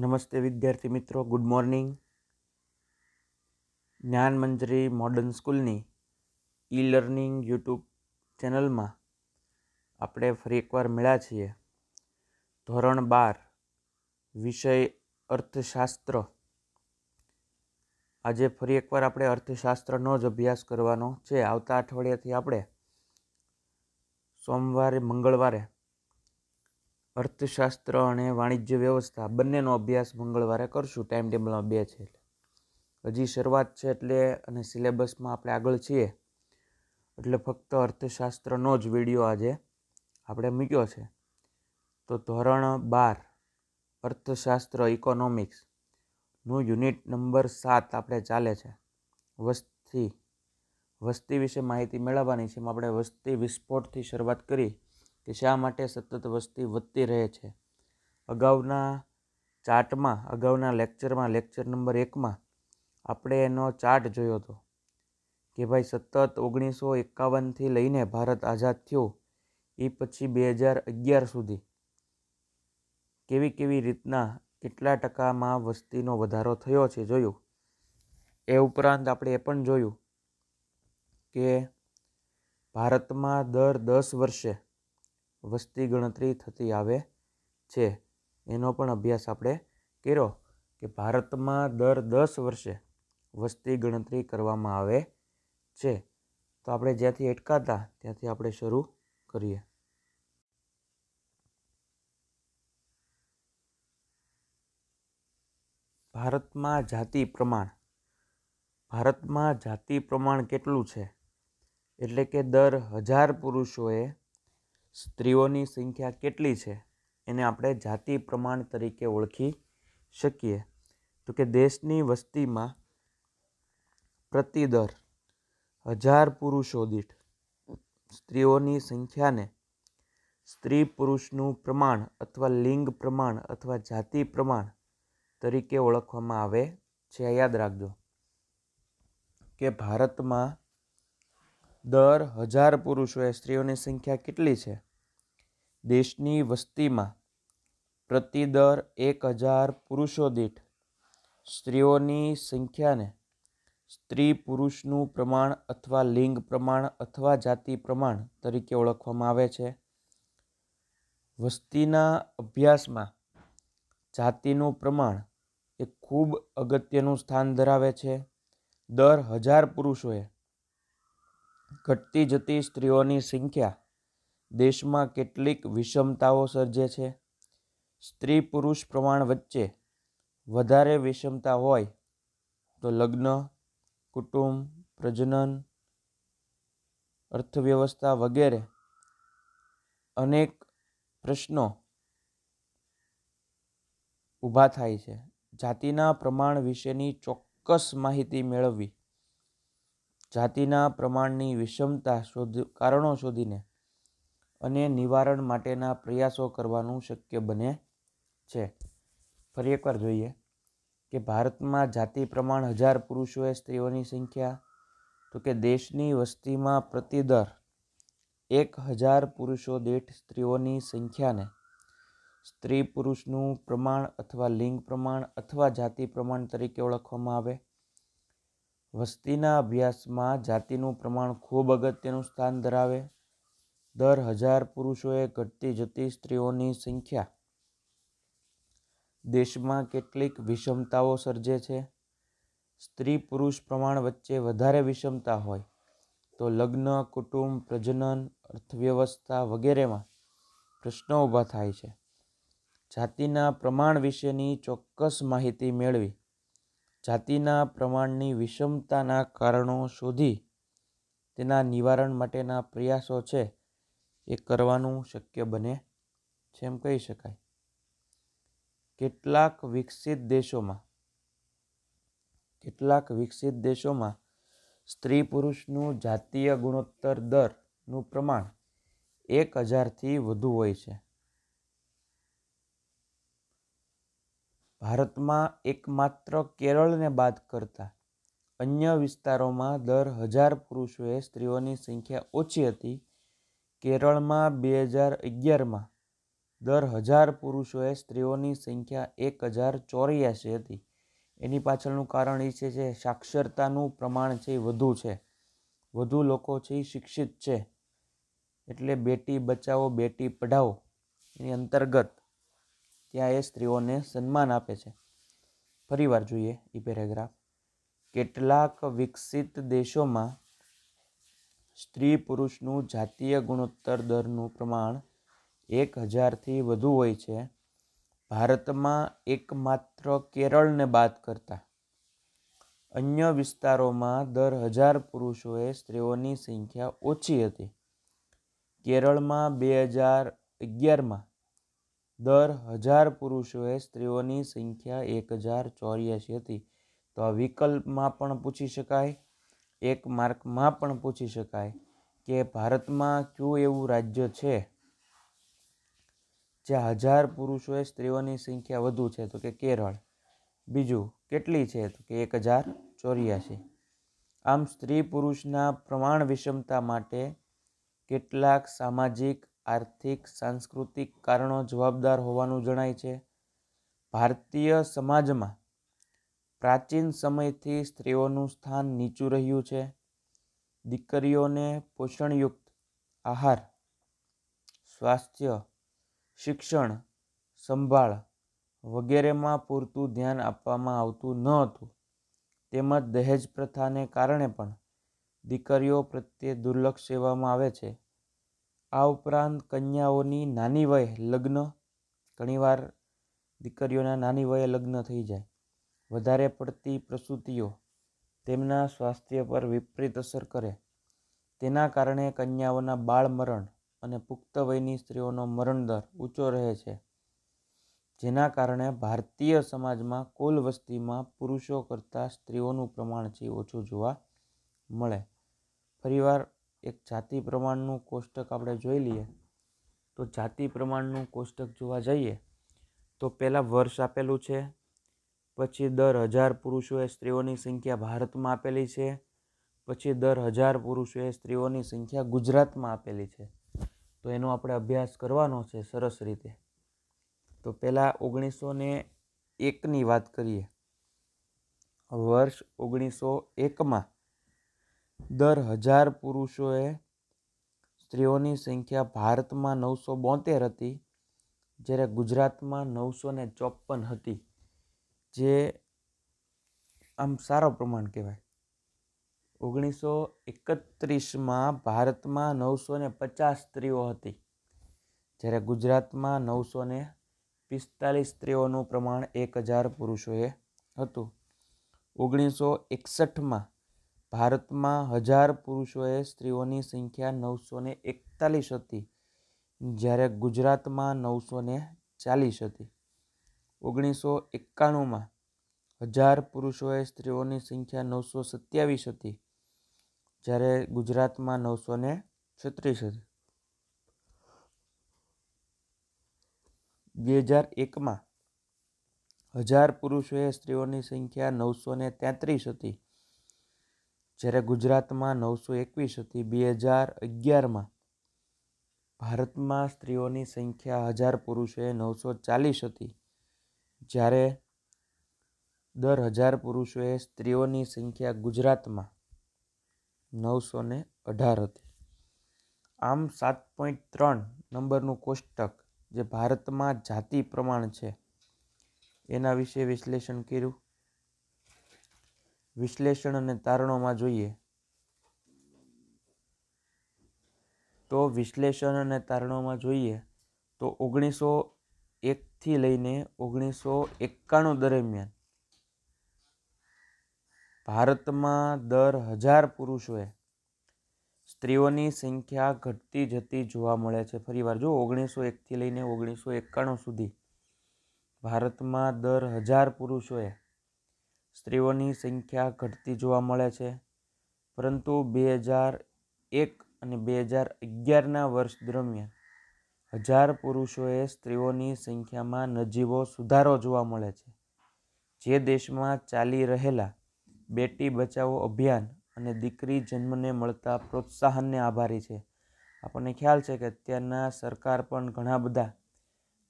નમસ્તે વિદ્યાર્થી મિત્રો ગુડ મોર્નિંગ જ્ઞાન મંજરી મોડર્ન સ્કૂલની ઈ લર્નિંગ યુટ્યુબ ચેનલમાં આપણે ફરી એકવાર મળ્યા છીએ ધોરણ બાર વિષય અર્થશાસ્ત્ર આજે ફરી એકવાર આપણે અર્થશાસ્ત્રનો જ અભ્યાસ કરવાનો છે આવતા અઠવાડિયાથી આપણે સોમવારે મંગળવારે અર્થશાસ્ત્ર અને વાણિજ્ય વ્યવસ્થા બંનેનો અભ્યાસ મંગળવારે કરશું ટાઈમ ટેબલમાં બે છે એટલે હજી શરૂઆત છે એટલે અને સિલેબસમાં આપણે આગળ છીએ એટલે ફક્ત અર્થશાસ્ત્રનો જ વિડીયો આજે આપણે મૂક્યો છે તો ધોરણ બાર અર્થશાસ્ત્ર ઇકોનોમિક્સનું યુનિટ નંબર સાત આપણે ચાલે છે વસ્તી વસ્તી વિશે માહિતી મેળવવાની છે એમાં આપણે વસ્તી વિસ્ફોટથી શરૂઆત કરી કે શા માટે સતત વસ્તી વધતી રહે છે અગાઉના ચાર્ટમાં અગાઉના લેક્ચરમાં લેક્ચર નંબર એકમાં આપણે એનો ચાર્ટ જોયો હતો કે ભાઈ સતત ઓગણીસો એકાવનથી લઈને ભારત આઝાદ થયો એ પછી બે હજાર અગિયાર સુધી કેવી કેવી રીતના કેટલા ટકામાં વસ્તીનો વધારો થયો છે જોયું એ ઉપરાંત આપણે એ પણ જોયું કે ભારતમાં દર દસ વર્ષે વસ્તી ગણતરી થતી આવે છે એનો પણ અભ્યાસ આપણે કર્યો કે ભારતમાં દર દસ વર્ષે વસ્તી ગણતરી કરવામાં આવે છે તો આપણે જ્યાંથી અટકાતા ત્યાંથી આપણે શરૂ કરીએ ભારતમાં જાતિ પ્રમાણ ભારતમાં જાતિ પ્રમાણ કેટલું છે એટલે કે દર હજાર પુરુષોએ સ્ત્રીઓની સંખ્યા કેટલી છે એને આપણે જાતિ પ્રમાણ તરીકે ઓળખી શકીએ તો કે દેશની વસ્તીમાં પ્રતિ દર હજાર પુરુષો દીઠ સ્ત્રીઓની સંખ્યાને સ્ત્રી પુરુષનું પ્રમાણ અથવા લિંગ પ્રમાણ અથવા જાતિ પ્રમાણ તરીકે ઓળખવામાં આવે છે યાદ રાખજો કે ભારતમાં દર હજાર પુરુષોએ સ્ત્રીઓની સંખ્યા કેટલી છે દેશની વસ્તીમાં પ્રતિ દર એક હજાર પુરુષો દીઠ સ્ત્રીઓની સંખ્યાને સ્ત્રી પુરુષનું પ્રમાણ અથવા લિંગ પ્રમાણ અથવા જાતિ પ્રમાણ તરીકે ઓળખવામાં આવે છે વસ્તીના અભ્યાસમાં જાતિનું પ્રમાણ એ ખૂબ અગત્યનું સ્થાન ધરાવે છે દર હજાર પુરુષોએ ઘટતી જતી સ્ત્રીઓની સંખ્યા દેશમાં કેટલીક વિષમતાઓ સર્જે છે સ્ત્રી પુરુષ પ્રમાણ વચ્ચે વધારે વિષમતા હોય તો લગ્ન કુટુંબ પ્રજનન અર્થવ્યવસ્થા વગેરે અનેક પ્રશ્નો ઊભા થાય છે જાતિના પ્રમાણ વિશેની ચોક્કસ માહિતી મેળવવી જાતિના પ્રમાણની વિષમતા શોધ કારણો શોધીને અને નિવારણ માટેના પ્રયાસો કરવાનું શક્ય બને છે ફરી એકવાર જોઈએ કે ભારતમાં જાતિ પ્રમાણ હજાર પુરુષોએ સ્ત્રીઓની સંખ્યા તો કે દેશની વસ્તીમાં પ્રતિદર એક હજાર પુરુષો દેઠ સ્ત્રીઓની સંખ્યાને સ્ત્રી પુરુષનું પ્રમાણ અથવા લિંગ પ્રમાણ અથવા જાતિ પ્રમાણ તરીકે ઓળખવામાં આવે વસ્તીના અભ્યાસમાં જાતિનું પ્રમાણ ખૂબ અગત્યનું સ્થાન ધરાવે દર હજાર પુરુષોએ ઘટતી જતી સ્ત્રીઓની સંખ્યા દેશમાં કેટલીક વિષમતાઓ સર્જે છે સ્ત્રી પુરુષ પ્રમાણ વચ્ચે વધારે વિષમતા હોય તો લગ્ન કુટુંબ પ્રજનન અર્થવ્યવસ્થા વગેરેમાં પ્રશ્નો ઊભા થાય છે જાતિના પ્રમાણ વિશેની ચોક્કસ માહિતી મેળવી જાતિના પ્રમાણની વિષમતાના કારણો શોધી તેના નિવારણ માટેના પ્રયાસો છે એ કરવાનું શક્ય બને છે એમ કહી શકાય કેટલાક વિકસિત દેશોમાં કેટલાક વિકસિત દેશોમાં સ્ત્રી પુરુષનું જાતીય ગુણોત્તર દરનું પ્રમાણ એક હજારથી વધુ હોય છે ભારતમાં એકમાત્ર કેરળને બાદ કરતા અન્ય વિસ્તારોમાં દર હજાર પુરુષોએ સ્ત્રીઓની સંખ્યા ઓછી હતી કેરળમાં બે હજાર અગિયારમાં દર હજાર પુરુષોએ સ્ત્રીઓની સંખ્યા એક હજાર ચોર્યાસી હતી એની પાછળનું કારણ એ છે જે સાક્ષરતાનું પ્રમાણ છે એ વધુ છે વધુ લોકો છે એ શિક્ષિત છે એટલે બેટી બચાવો બેટી પઢાઓ એની અંતર્ગત ત્યાં એ સ્ત્રીઓને સન્માન આપે છે ફરીવાર જોઈએ એ પેરેગ્રાફ કેટલાક વિકસિત દેશોમાં સ્ત્રી પુરુષનું જાતીય ગુણોત્તર દરનું પ્રમાણ એક હજારથી વધુ હોય છે ભારતમાં એકમાત્ર કેરળને બાદ કરતાં અન્ય વિસ્તારોમાં દર હજાર પુરુષોએ સ્ત્રીઓની સંખ્યા ઓછી હતી કેરળમાં બે હજાર અગિયારમાં દર હજાર પુરુષોએ સ્ત્રીઓની સંખ્યા એક હજાર ચોર્યાસી હતી તો આ વિકલ્પમાં પણ પૂછી શકાય એક માર્કમાં પણ પૂછી શકાય કે ભારતમાં કયું એવું રાજ્ય છે જ્યાં હજાર પુરુષોએ સ્ત્રીઓની સંખ્યા વધુ છે તો કે કેરળ બીજું કેટલી છે તો કે એક હજાર ચોર્યાસી આમ સ્ત્રી પુરુષના પ્રમાણ વિષમતા માટે કેટલાક સામાજિક આર્થિક સાંસ્કૃતિક કારણો જવાબદાર હોવાનું જણાય છે ભારતીય સમાજમાં પ્રાચીન સમયથી સ્ત્રીઓનું સ્થાન નીચું રહ્યું છે દીકરીઓને પોષણયુક્ત આહાર સ્વાસ્થ્ય શિક્ષણ સંભાળ વગેરેમાં પૂરતું ધ્યાન આપવામાં આવતું ન હતું તેમજ દહેજ પ્રથાને કારણે પણ દીકરીઓ પ્રત્યે દુર્લક્ષ સેવામાં આવે છે આ ઉપરાંત કન્યાઓની નાની વયે લગ્ન ઘણીવાર દીકરીઓના નાની વયે લગ્ન થઈ જાય વધારે પડતી પ્રસૂતિઓ તેમના સ્વાસ્થ્ય પર વિપરીત અસર કરે તેના કારણે કન્યાઓના બાળ મરણ અને પુખ્ત વયની સ્ત્રીઓનો મરણદર ઊંચો રહે છે જેના કારણે ભારતીય સમાજમાં કુલ વસ્તીમાં પુરુષો કરતાં સ્ત્રીઓનું પ્રમાણ છે ઓછું જોવા મળે ફરીવાર એક જાતિ પ્રમાણનું કોષ્ટક આપણે જોઈ લઈએ તો જાતિ પ્રમાણનું કોષ્ટક જોવા જઈએ તો પહેલાં વર્ષ આપેલું છે પછી દર હજાર પુરુષોએ સ્ત્રીઓની સંખ્યા ભારતમાં આપેલી છે પછી દર હજાર પુરુષોએ સ્ત્રીઓની સંખ્યા ગુજરાતમાં આપેલી છે તો એનો આપણે અભ્યાસ કરવાનો છે સરસ રીતે તો પહેલાં ઓગણીસો ને એકની વાત કરીએ વર્ષ ઓગણીસો એકમાં દર હજાર પુરુષોએ સ્ત્રીઓની સંખ્યા ભારતમાં નવસો બોતેર હતી જ્યારે ગુજરાતમાં નવસો ને ચોપન હતી જે આમ સારો પ્રમાણ કહેવાય ઓગણીસો એકત્રીસમાં ભારતમાં નવસો ને પચાસ સ્ત્રીઓ હતી જ્યારે ગુજરાતમાં નવસો ને પિસ્તાલીસ સ્ત્રીઓનું પ્રમાણ એક હજાર પુરુષોએ હતું ઓગણીસો એકસઠમાં ભારતમાં હજાર પુરુષોએ સ્ત્રીઓની સંખ્યા નવસો ને એકતાલીસ હતી જ્યારે ગુજરાતમાં નવસો ને ચાલીસ હતી ઓગણીસો એકાણુંમાં હજાર પુરુષોએ સ્ત્રીઓની સંખ્યા નવસો સત્યાવીસ હતી જ્યારે ગુજરાતમાં નવસો ને છત્રીસ હતી બે હજાર એકમાં હજાર પુરુષોએ સ્ત્રીઓની સંખ્યા નવસો ને તેત્રીસ હતી જ્યારે ગુજરાતમાં નવસો એકવીસ હતી બે હજાર અગિયારમાં ભારતમાં સ્ત્રીઓની સંખ્યા હજાર પુરુષોએ નવસો ચાલીસ હતી જ્યારે દર હજાર પુરુષોએ સ્ત્રીઓની સંખ્યા ગુજરાતમાં નવસો ને અઢાર હતી આમ સાત પોઈન્ટ ત્રણ નંબરનું કોષ્ટક જે ભારતમાં જાતિ પ્રમાણ છે એના વિશે વિશ્લેષણ કર્યું વિશ્લેષણ અને તારણોમાં જોઈએ તો વિશ્લેષણ અને તારણોમાં જોઈએ તો ઓગણીસો એકથી લઈને ઓગણીસો એકાણું દરમિયાન ભારતમાં દર હજાર પુરુષોએ સ્ત્રીઓની સંખ્યા ઘટતી જતી જોવા મળે છે ફરીવાર જો ઓગણીસો એકથી લઈને ઓગણીસો એકાણું સુધી ભારતમાં દર હજાર પુરુષોએ સ્ત્રીઓની સંખ્યા ઘટતી જોવા મળે છે પરંતુ બે હજાર એક અને બે હજાર અગિયારના વર્ષ દરમિયાન હજાર પુરુષોએ સ્ત્રીઓની સંખ્યામાં નજીવો સુધારો જોવા મળે છે જે દેશમાં ચાલી રહેલા બેટી બચાવો અભિયાન અને દીકરી જન્મને મળતા પ્રોત્સાહનને આભારી છે આપણને ખ્યાલ છે કે અત્યારના સરકાર પણ ઘણા બધા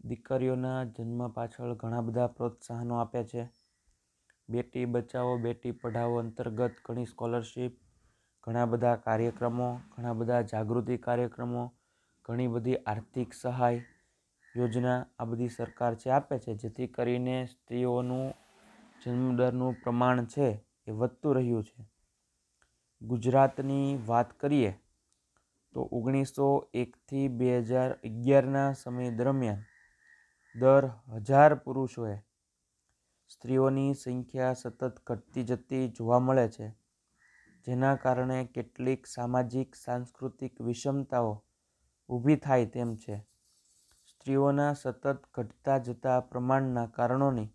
દીકરીઓના જન્મ પાછળ ઘણા બધા પ્રોત્સાહનો આપે છે બેટી બચાવો બેટી પઢાવો અંતર્ગત ઘણી સ્કોલરશીપ ઘણા બધા કાર્યક્રમો ઘણા બધા જાગૃતિ કાર્યક્રમો ઘણી બધી આર્થિક સહાય યોજના આ બધી સરકાર છે આપે છે જેથી કરીને સ્ત્રીઓનું જન્મદરનું પ્રમાણ છે એ વધતું રહ્યું છે ગુજરાતની વાત કરીએ તો ઓગણીસો એકથી બે હજાર અગિયારના સમય દરમિયાન દર હજાર પુરુષોએ સ્ત્રીઓની સંખ્યા સતત ઘટતી જતી જોવા મળે છે જેના કારણે કેટલીક સામાજિક સાંસ્કૃતિક વિષમતાઓ ઊભી થાય તેમ છે સ્ત્રીઓના સતત ઘટતા જતા પ્રમાણના કારણોની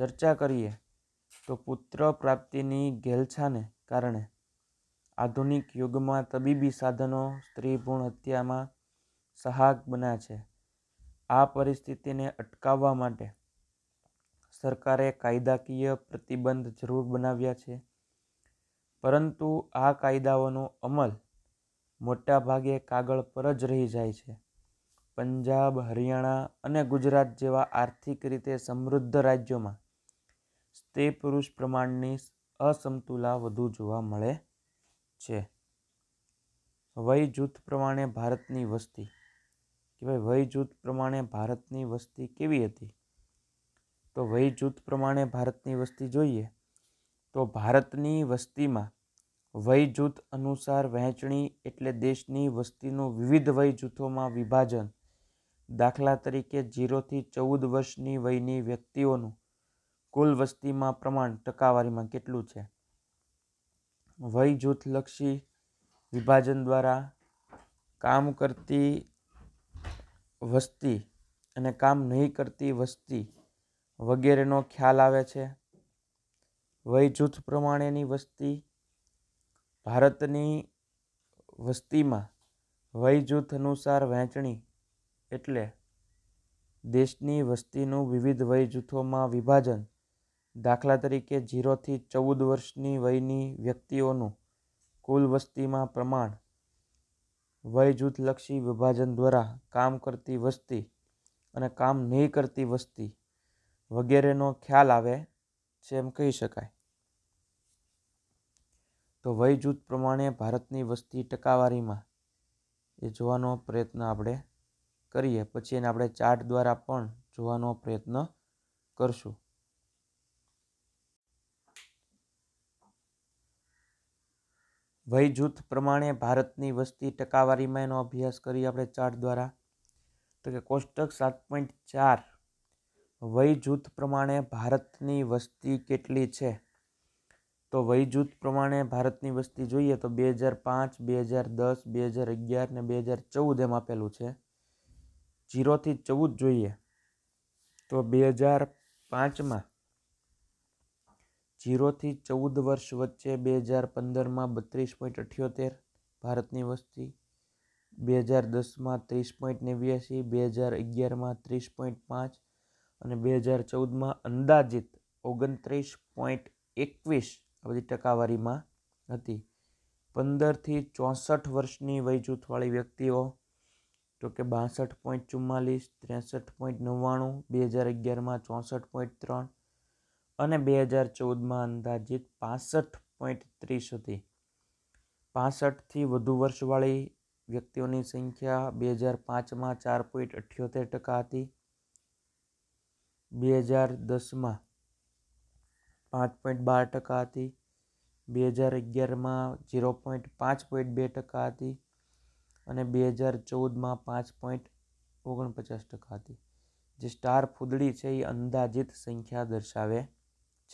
ચર્ચા કરીએ તો પુત્ર પ્રાપ્તિની ઘેલછાને કારણે આધુનિક યુગમાં તબીબી સાધનો સ્ત્રી ભૂણ હત્યામાં સહાયક બન્યા છે આ પરિસ્થિતિને અટકાવવા માટે સરકારે કાયદાકીય પ્રતિબંધ જરૂર બનાવ્યા છે પરંતુ આ કાયદાઓનો અમલ મોટાભાગે કાગળ પર જ રહી જાય છે પંજાબ હરિયાણા અને ગુજરાત જેવા આર્થિક રીતે સમૃદ્ધ રાજ્યોમાં સ્ત્રી પુરુષ પ્રમાણની અસમતુલા વધુ જોવા મળે છે વય જૂથ પ્રમાણે ભારતની વસ્તી કે ભાઈ વય જૂથ પ્રમાણે ભારતની વસ્તી કેવી હતી તો વય જૂથ પ્રમાણે ભારતની વસ્તી જોઈએ તો ભારતની વસ્તીમાં વય જૂથ અનુસાર વહેંચણી એટલે દેશની વસ્તીનું વિવિધ વય જૂથોમાં વિભાજન દાખલા તરીકે ઝીરોથી ચૌદ વર્ષની વયની વ્યક્તિઓનું કુલ વસ્તીમાં પ્રમાણ ટકાવારીમાં કેટલું છે વય લક્ષી વિભાજન દ્વારા કામ કરતી વસ્તી અને કામ નહીં કરતી વસ્તી વગેરેનો ખ્યાલ આવે છે વય જૂથ પ્રમાણેની વસ્તી ભારતની વસ્તીમાં વય જૂથ અનુસાર વહેંચણી એટલે દેશની વસ્તીનું વિવિધ વય જૂથોમાં વિભાજન દાખલા તરીકે ઝીરોથી ચૌદ વર્ષની વયની વ્યક્તિઓનું કુલ વસ્તીમાં પ્રમાણ વય જૂથલક્ષી વિભાજન દ્વારા કામ કરતી વસ્તી અને કામ નહીં કરતી વસ્તી વગેરેનો ખ્યાલ આવે છે એમ કહી શકાય તો વય જૂથ પ્રમાણે ભારતની વસ્તી ટકાવારીમાં એ જોવાનો પ્રયત્ન આપણે કરીએ પછી એને આપણે ચાર્ટ દ્વારા પણ જોવાનો પ્રયત્ન કરશું વય જૂથ પ્રમાણે ભારતની વસ્તી ટકાવારીમાં એનો અભ્યાસ કરીએ આપણે ચાર્ટ દ્વારા તો કે કોષ્ટક સાત પોઈન્ટ ચાર વય જૂથ પ્રમાણે ભારતની વસ્તી કેટલી છે તો વય જૂથ પ્રમાણે ભારતની વસ્તી જોઈએ તો બે હજાર પાંચ બે હજાર દસ બે હજાર અગિયાર ને બે હજાર ચૌદ એમ આપેલું છે જીરોથી ચૌદ જોઈએ તો બે હજાર પાંચમાં જીરોથી ચૌદ વર્ષ વચ્ચે બે હજાર પંદરમાં બત્રીસ પોઈન્ટ અઠ્યોતેર ભારતની વસ્તી બે હજાર દસમાં ત્રીસ પોઈન્ટ નેવ્યાસી બે હજાર અગિયારમાં ત્રીસ પોઈન્ટ પાંચ અને બે હજાર ચૌદમાં અંદાજિત ઓગણત્રીસ પોઈન્ટ એકવીસ બધી ટકાવારીમાં હતી પંદરથી ચોસઠ વર્ષની વય જૂથવાળી વ્યક્તિઓ તો કે બાસઠ પોઈન્ટ ચુમ્માલીસ ત્રેસઠ પોઈન્ટ નવ્વાણું બે હજાર અગિયારમાં ચોસઠ પોઈન્ટ ત્રણ અને બે હજાર ચૌદમાં અંદાજિત પાસઠ પોઈન્ટ ત્રીસ હતી પાસઠથી વધુ વર્ષવાળી વ્યક્તિઓની સંખ્યા બે હજાર પાંચમાં ચાર પોઈન્ટ અઠ્યોતેર ટકા હતી બે હજાર દસમાં પાંચ પોઈન્ટ બાર ટકા હતી બે હજાર અગિયારમાં ઝીરો પોઈન્ટ પાંચ પોઈન્ટ બે ટકા હતી અને બે હજાર ચૌદમાં પાંચ પોઈન્ટ ઓગણપચાસ ટકા હતી જે સ્ટાર ફૂદડી છે એ અંદાજિત સંખ્યા દર્શાવે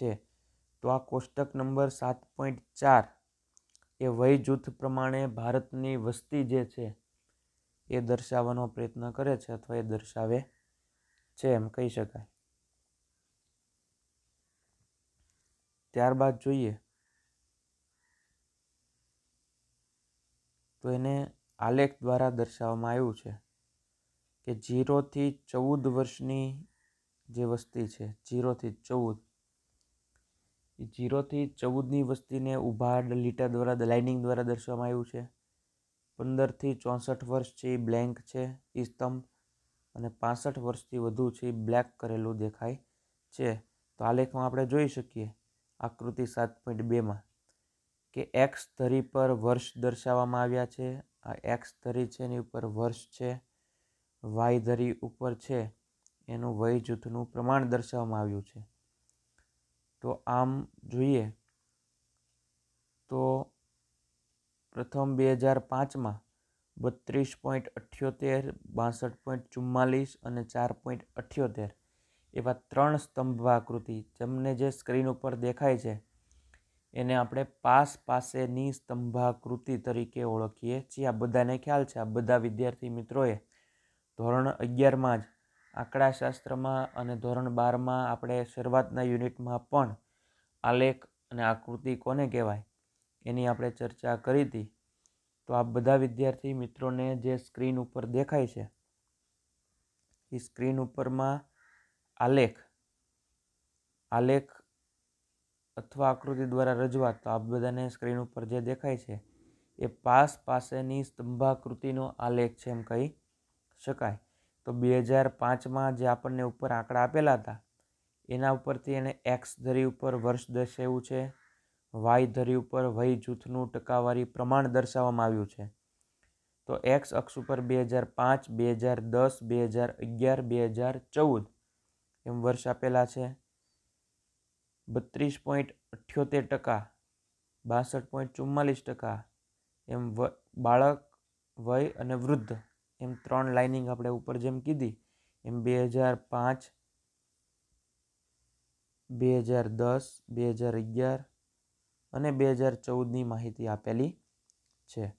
છે તો આ કોષ્ટક નંબર સાત પોઈન્ટ ચાર એ વય જૂથ પ્રમાણે ભારતની વસ્તી જે છે એ દર્શાવવાનો પ્રયત્ન કરે છે અથવા એ દર્શાવે છે એમ કહી શકાય ત્યારબાદ જોઈએ તો એને આલેખ દ્વારા દર્શાવવામાં આવ્યું છે કે જીરોથી ચૌદ વર્ષની જે વસ્તી છે જીરોથી ચૌદ એ જીરોથી ચૌદની વસ્તીને ઉભાડ લીટા દ્વારા લાઇનિંગ દ્વારા દર્શાવવામાં આવ્યું છે પંદરથી ચોસઠ વર્ષ છે એ બ્લેન્ક છે એ સ્તંભ અને પાસઠ વર્ષથી વધુ છે એ બ્લેક કરેલું દેખાય છે તો આલેખમાં આપણે જોઈ શકીએ આકૃતિ સાત પોઈન્ટ બેમાં કે એક્સ ધરી પર વર્ષ દર્શાવવામાં આવ્યા છે આ એક્સ ધરી છે એની ઉપર વર્ષ છે વાય ધરી ઉપર છે એનું વય જૂથનું પ્રમાણ દર્શાવવામાં આવ્યું છે તો આમ જોઈએ તો પ્રથમ બે હજાર પાંચમાં બત્રીસ પોઈન્ટ અઠ્યોતેર બાસઠ પોઈન્ટ ચુમ્માલીસ અને ચાર પોઈન્ટ અઠ્યોતેર એવા ત્રણ સ્તંભ આકૃતિ તમને જે સ્ક્રીન ઉપર દેખાય છે એને આપણે પાસ પાસેની સ્તંભાકૃતિ તરીકે ઓળખીએ છીએ આ બધાને ખ્યાલ છે આ બધા વિદ્યાર્થી મિત્રોએ ધોરણ અગિયારમાં જ આંકડાશાસ્ત્રમાં અને ધોરણ બારમાં આપણે શરૂઆતના યુનિટમાં પણ આલેખ અને આકૃતિ કોને કહેવાય એની આપણે ચર્ચા કરી હતી તો આ બધા વિદ્યાર્થી મિત્રોને જે સ્ક્રીન ઉપર દેખાય છે એ સ્ક્રીન ઉપરમાં આલેખ આલેખ અથવા આકૃતિ દ્વારા રજૂઆત તો આપ બધાને સ્ક્રીન ઉપર જે દેખાય છે એ પાસ પાસેની સ્તંભાકૃતિનો આલેખ છે એમ કહી શકાય તો બે હજાર પાંચમાં જે આપણને ઉપર આંકડા આપેલા હતા એના ઉપરથી એણે એક્સ ધરી ઉપર વર્ષ દર્શાવ્યું છે વાય ધરી ઉપર વય જૂથનું ટકાવારી પ્રમાણ દર્શાવવામાં આવ્યું છે તો એક્સ અક્ષ ઉપર બે હજાર પાંચ બે હજાર દસ બે હજાર અગિયાર બે હજાર ચૌદ એમ વર્ષ આપેલા છે બત્રીસ પોઈન્ટ અઠ્યોતેર ટકા બાસઠ પોઈન્ટ ચુમ્માલીસ ટકા એમ વ બાળક વય અને વૃદ્ધ એમ ત્રણ લાઇનિંગ આપણે ઉપર જેમ કીધી એમ બે હજાર પાંચ બે હજાર દસ બે હજાર અગિયાર અને બે હજાર ચૌદની માહિતી આપેલી છે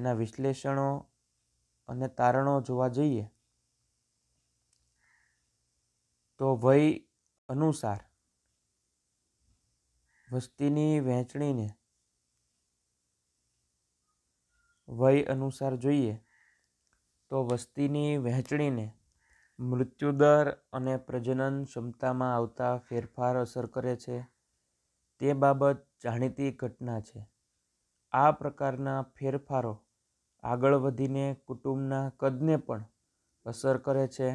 એના વિશ્લેષણો અને તારણો જોવા જઈએ તો વય અનુસાર વસ્તીની વહેંચણીને વય અનુસાર જોઈએ તો વસ્તીની વહેંચણીને મૃત્યુદર અને પ્રજનન ક્ષમતામાં આવતા ફેરફાર અસર કરે છે તે બાબત જાણીતી ઘટના છે આ પ્રકારના ફેરફારો આગળ વધીને કુટુંબના કદને પણ અસર કરે છે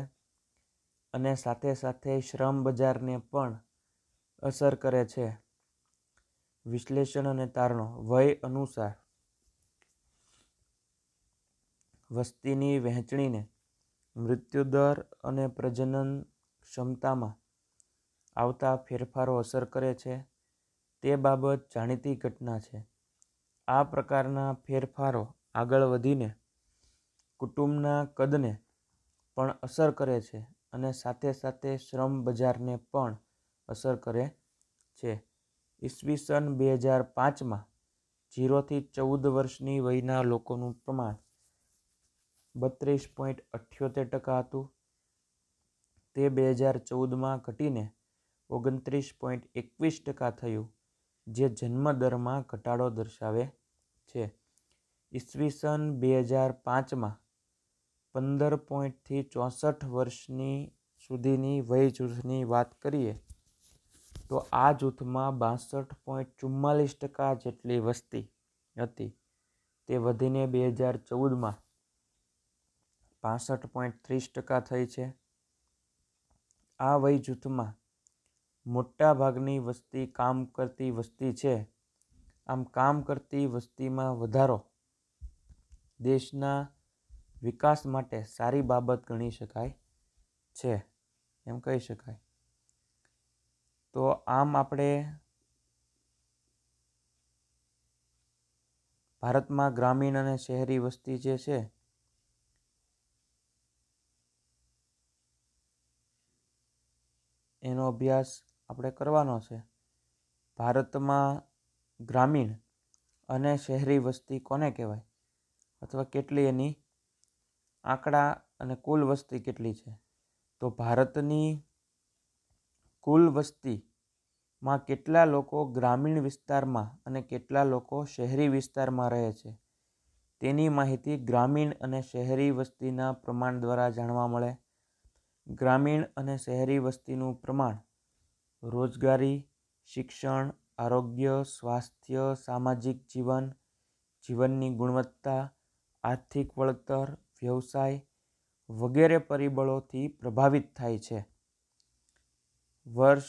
અને સાથે સાથે શ્રમ બજારને પણ અસર કરે છે વિશ્લેષણ અને તારણો વય અનુસાર વસ્તીની વહેંચણીને મૃત્યુદર અને પ્રજનન ક્ષમતામાં આવતા ફેરફારો અસર કરે છે તે બાબત જાણીતી ઘટના છે આ પ્રકારના ફેરફારો આગળ વધીને કુટુંબના કદને પણ અસર કરે છે અને સાથે સાથે શ્રમ બજારને પણ અસર કરે છે ઈસવીસન બે હજાર પાંચમાં જીરોથી ચૌદ વર્ષની વયના લોકોનું પ્રમાણ બત્રીસ પોઈન્ટ અઠ્યોતેર ટકા હતું તે બે હજાર ચૌદમાં ઘટીને ઓગણત્રીસ પોઈન્ટ એકવીસ ટકા થયું જે જન્મદરમાં ઘટાડો દર્શાવે છે ઈસવીસન બે હજાર પાંચમાં પંદર પોઈન્ટથી ચોસઠ વર્ષની સુધીની વયજૂથની વાત કરીએ તો આ જૂથમાં બાસઠ પોઈન્ટ ચુમ્માલીસ ટકા જેટલી વસ્તી હતી તે વધીને બે હજાર ચૌદમાં પાસઠ પોઈન્ટ ત્રીસ ટકા થઈ છે આ વય જૂથમાં મોટાભાગની વસ્તી કામ કરતી વસ્તી છે આમ કામ કરતી વસ્તીમાં વધારો દેશના વિકાસ માટે સારી બાબત ગણી શકાય છે એમ કહી શકાય તો આમ આપણે ભારતમાં ગ્રામીણ અને શહેરી વસ્તી જે છે એનો અભ્યાસ આપણે કરવાનો છે ભારતમાં ગ્રામીણ અને શહેરી વસ્તી કોને કહેવાય અથવા કેટલી એની આંકડા અને કુલ વસ્તી કેટલી છે તો ભારતની કુલ વસ્તીમાં કેટલા લોકો ગ્રામીણ વિસ્તારમાં અને કેટલા લોકો શહેરી વિસ્તારમાં રહે છે તેની માહિતી ગ્રામીણ અને શહેરી વસ્તીના પ્રમાણ દ્વારા જાણવા મળે ગ્રામીણ અને શહેરી વસ્તીનું પ્રમાણ રોજગારી શિક્ષણ આરોગ્ય સ્વાસ્થ્ય સામાજિક જીવન જીવનની ગુણવત્તા આર્થિક વળતર વ્યવસાય વગેરે પરિબળોથી પ્રભાવિત થાય છે વર્ષ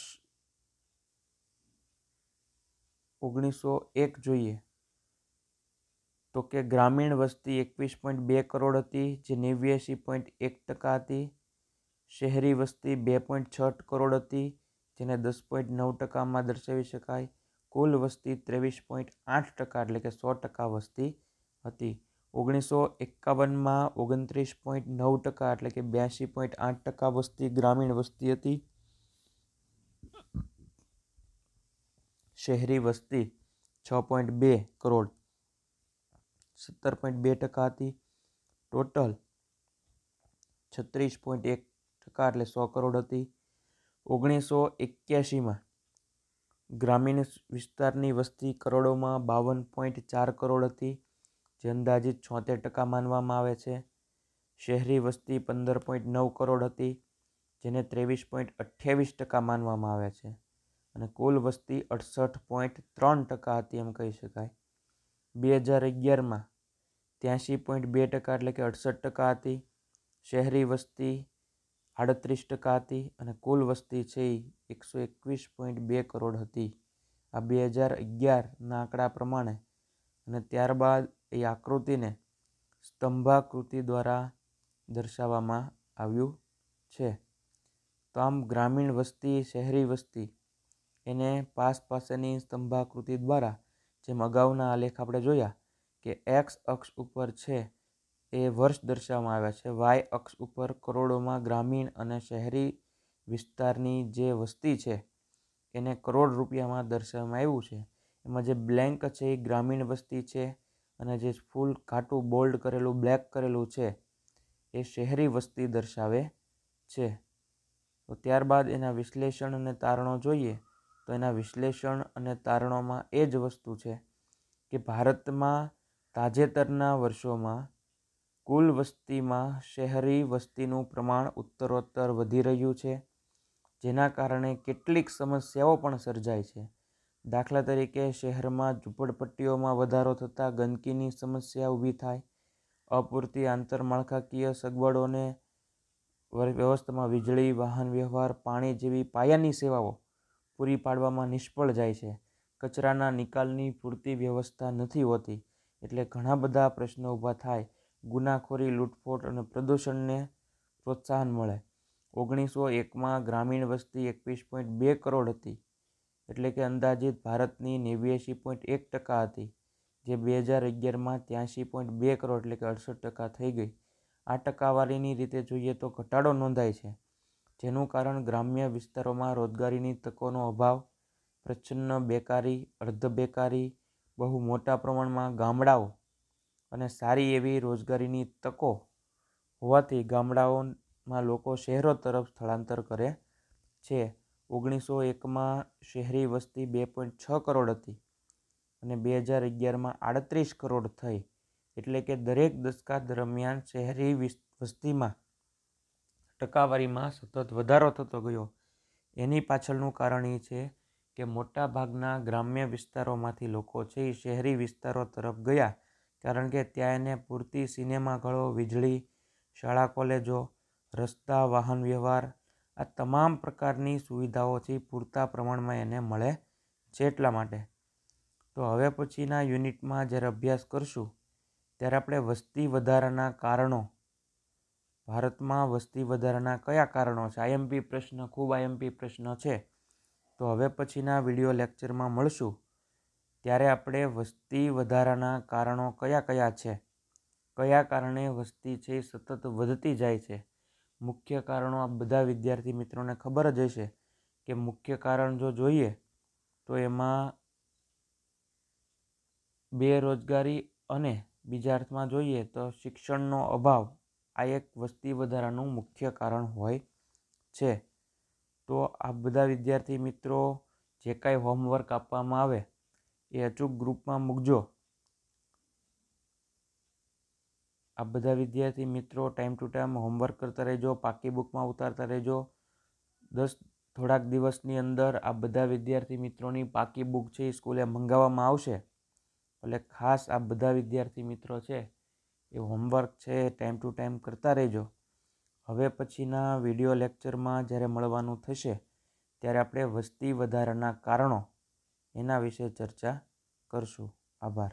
ઓગણીસો એક જોઈએ તો કે ગ્રામીણ વસ્તી એકવીસ પોઈન્ટ બે કરોડ હતી જે નેવ્યાસી પોઈન્ટ એક ટકા હતી શહેરી વસ્તી બે પોઈન્ટ છ કરોડ હતી જેને દસ પોઈન્ટ નવ ટકામાં દર્શાવી શકાય કુલ વસ્તી ત્રેવીસ પોઈન્ટ આઠ ટકા એટલે કે સો ટકા વસ્તી હતી ઓગણીસો એકાવનમાં ઓગણત્રીસ પોઈન્ટ નવ ટકા એટલે કે બ્યાસી પોઈન્ટ આઠ ટકા વસ્તી ગ્રામીણ વસ્તી હતી શહેરી વસ્તી છ પોઈન્ટ બે કરોડ સત્તર પોઈન્ટ બે ટકા હતી ટોટલ છત્રીસ પોઈન્ટ એક ટકા એટલે સો કરોડ હતી ઓગણીસો એક્યાસીમાં ગ્રામીણ વિસ્તારની વસ્તી કરોડોમાં બાવન પોઈન્ટ ચાર કરોડ હતી જે અંદાજિત છોતેર ટકા માનવામાં આવે છે શહેરી વસ્તી પંદર પોઈન્ટ નવ કરોડ હતી જેને ત્રેવીસ પોઈન્ટ અઠ્યાવીસ ટકા માનવામાં આવે છે અને કુલ વસ્તી અડસઠ પોઈન્ટ ત્રણ ટકા હતી એમ કહી શકાય બે હજાર અગિયારમાં ત્યાંશી પોઈન્ટ બે ટકા એટલે કે અડસઠ ટકા હતી શહેરી વસ્તી આડત્રીસ ટકા હતી અને કુલ વસ્તી છે એ એકસો એકવીસ પોઈન્ટ બે કરોડ હતી આ બે હજાર અગિયારના આંકડા પ્રમાણે અને ત્યારબાદ એ આકૃતિને સ્તંભાકૃતિ દ્વારા દર્શાવવામાં આવ્યું છે તો આમ ગ્રામીણ વસ્તી શહેરી વસ્તી એને પાસ પાસેની સ્તંભાકૃતિ દ્વારા જેમ અગાઉના આલેખ આપણે જોયા કે એક્સ અક્ષ ઉપર છે એ વર્ષ દર્શાવવામાં આવ્યા છે વાય અક્ષ ઉપર કરોડોમાં ગ્રામીણ અને શહેરી વિસ્તારની જે વસ્તી છે એને કરોડ રૂપિયામાં દર્શાવવામાં આવ્યું છે એમાં જે બ્લેન્ક છે એ ગ્રામીણ વસ્તી છે અને જે ફૂલ ઘાટું બોલ્ડ કરેલું બ્લેક કરેલું છે એ શહેરી વસ્તી દર્શાવે છે તો ત્યારબાદ એના વિશ્લેષણ અને તારણો જોઈએ તો એના વિશ્લેષણ અને તારણોમાં એ જ વસ્તુ છે કે ભારતમાં તાજેતરના વર્ષોમાં કુલ વસ્તીમાં શહેરી વસ્તીનું પ્રમાણ ઉત્તરોત્તર વધી રહ્યું છે જેના કારણે કેટલીક સમસ્યાઓ પણ સર્જાય છે દાખલા તરીકે શહેરમાં ઝૂંપડપટ્ટીઓમાં વધારો થતાં ગંદકીની સમસ્યા ઊભી થાય અપૂરતી આંતરમાળખાકીય સગવડોને વ્યવસ્થામાં વીજળી વાહન વ્યવહાર પાણી જેવી પાયાની સેવાઓ પૂરી પાડવામાં નિષ્ફળ જાય છે કચરાના નિકાલની પૂરતી વ્યવસ્થા નથી હોતી એટલે ઘણા બધા પ્રશ્નો ઊભા થાય ગુનાખોરી લૂંટફોટ અને પ્રદૂષણને પ્રોત્સાહન મળે ઓગણીસો એકમાં ગ્રામીણ વસ્તી એકવીસ પોઈન્ટ બે કરોડ હતી એટલે કે અંદાજિત ભારતની નેવ્યાસી પોઈન્ટ એક ટકા હતી જે બે હજાર અગિયારમાં ત્યાંશી પોઈન્ટ બે કરોડ એટલે કે અડસઠ ટકા થઈ ગઈ આ ટકાવારીની રીતે જોઈએ તો ઘટાડો નોંધાય છે જેનું કારણ ગ્રામ્ય વિસ્તારોમાં રોજગારીની તકોનો અભાવ પ્રચંડ બેકારી અર્ધ બેકારી બહુ મોટા પ્રમાણમાં ગામડાઓ અને સારી એવી રોજગારીની તકો હોવાથી ગામડાઓમાં લોકો શહેરો તરફ સ્થળાંતર કરે છે ઓગણીસો એકમાં શહેરી વસ્તી બે પોઈન્ટ છ કરોડ હતી અને બે હજાર અગિયારમાં આડત્રીસ કરોડ થઈ એટલે કે દરેક દસકા દરમિયાન શહેરી વસ્તીમાં ટકાવારીમાં સતત વધારો થતો ગયો એની પાછળનું કારણ એ છે કે મોટાભાગના ગ્રામ્ય વિસ્તારોમાંથી લોકો છે એ શહેરી વિસ્તારો તરફ ગયા કારણ કે ત્યાં એને પૂરતી સિનેમાઘળો વીજળી શાળા કોલેજો રસ્તા વાહન વ્યવહાર આ તમામ પ્રકારની સુવિધાઓથી પૂરતા પ્રમાણમાં એને મળે છે એટલા માટે તો હવે પછીના યુનિટમાં જ્યારે અભ્યાસ કરશું ત્યારે આપણે વસ્તી વધારાના કારણો ભારતમાં વસ્તી વધારાના કયા કારણો છે આઈએમપી પ્રશ્ન ખૂબ આઈએમપી પ્રશ્ન છે તો હવે પછીના વિડીયો લેક્ચરમાં મળશું ત્યારે આપણે વસ્તી વધારાના કારણો કયા કયા છે કયા કારણે વસ્તી છે સતત વધતી જાય છે મુખ્ય કારણો આ બધા વિદ્યાર્થી મિત્રોને ખબર જ હશે કે મુખ્ય કારણ જો જોઈએ તો એમાં બેરોજગારી અને બીજા અર્થમાં જોઈએ તો શિક્ષણનો અભાવ આ એક વસ્તી વધારાનું મુખ્ય કારણ હોય છે તો આ બધા વિદ્યાર્થી મિત્રો જે કાંઈ હોમવર્ક આપવામાં આવે એ અચૂક ગ્રુપમાં મૂકજો આ બધા વિદ્યાર્થી મિત્રો ટાઈમ ટુ ટાઈમ હોમવર્ક કરતા રહેજો પાકી બુકમાં ઉતારતા રહેજો દસ થોડાક દિવસની અંદર આ બધા વિદ્યાર્થી મિત્રોની પાકી બુક છે એ સ્કૂલે મંગાવવામાં આવશે એટલે ખાસ આ બધા વિદ્યાર્થી મિત્રો છે એ હોમવર્ક છે ટાઈમ ટુ ટાઈમ કરતા રહેજો હવે પછીના વિડીયો લેક્ચરમાં જ્યારે મળવાનું થશે ત્યારે આપણે વસ્તી વધારાના કારણો એના વિશે ચર્ચા કરશું આભાર